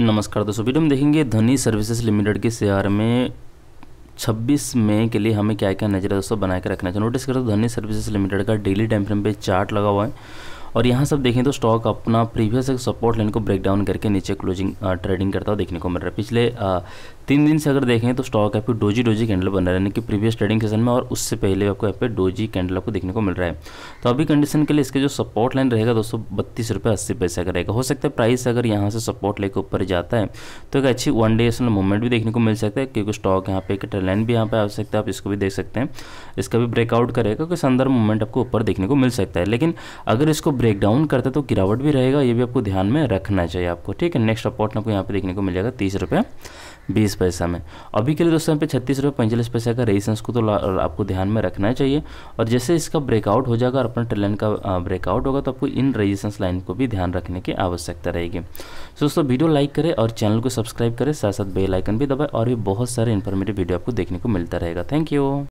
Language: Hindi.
नमस्कार दोस्तों वीडियो में देखेंगे धनी सर्विसेज लिमिटेड के शेयर में 26 मई के लिए हमें क्या क्या नजर दोस्तों बनाए के रखना चाहिए नोटिस तो करो धनी सर्विसेज लिमिटेड का डेली टाइम फ्रेम पे चार्ट लगा हुआ है और यहाँ सब देखें तो स्टॉक अपना प्रीवियस एक सपोर्ट लाइन को ब्रेक डाउन करके नीचे क्लोजिंग ट्रेडिंग करता हुआ देखने को मिल रहा है पिछले तीन दिन से अगर देखें तो स्टॉक आपकी डोजी डोजी कैंडल बन रहा है यानी कि प्रीवियस ट्रेडिंग सेशन में और उससे पहले आपको यहाँ पे डोजी कैंडल आपको देखने को मिल रहा है तो अभी कंडीशन के लिए इसके जो सपोर्ट लाइन रहेगा दोस्तों बत्तीस रुपये अस्सी पैसा का रहेगा हो सकता है प्राइस अगर यहाँ से सपोर्ट लेकर ऊपर जाता है तो एक अच्छी वन डे मूवमेंट भी देखने को मिल सकता है क्योंकि स्टॉक यहाँ पे एक ट्रेड लाइन भी यहाँ पर आ सकता है आप इसको भी देख सकते हैं इसका भी ब्रेकआउट करेगा क्योंकि अंदर मूवमेंट आपको ऊपर देखने को मिल सकता है लेकिन अगर इसको ब्रेक डाउन करता है तो गिरावट भी रहेगा ये भी आपको ध्यान में रखना चाहिए आपको ठीक है नेक्स्ट अपॉर्ट आपको यहाँ पे देखने को मिलेगा तीस रुपये बीस पैसा में अभी के लिए दोस्तों यहाँ पे छत्तीस रुपये पैंतालीस पैसा का रेजिस्टेंस को तो आपको ध्यान में रखना चाहिए और जैसे इसका ब्रेकआउट हो जाएगा और अपना ट्रेन का ब्रेकआउट होगा तो आपको इन रेजिस्टेंस लाइन को भी ध्यान रखने की आवश्यकता रहेगी सो दोस्तों वीडियो लाइक करें और चैनल को सब्सक्राइब करें साथ साथ बेलाइकन भी दबाए और भी बहुत सारे इन्फॉर्मेटिव वीडियो आपको देखने को मिलता रहेगा थैंक यू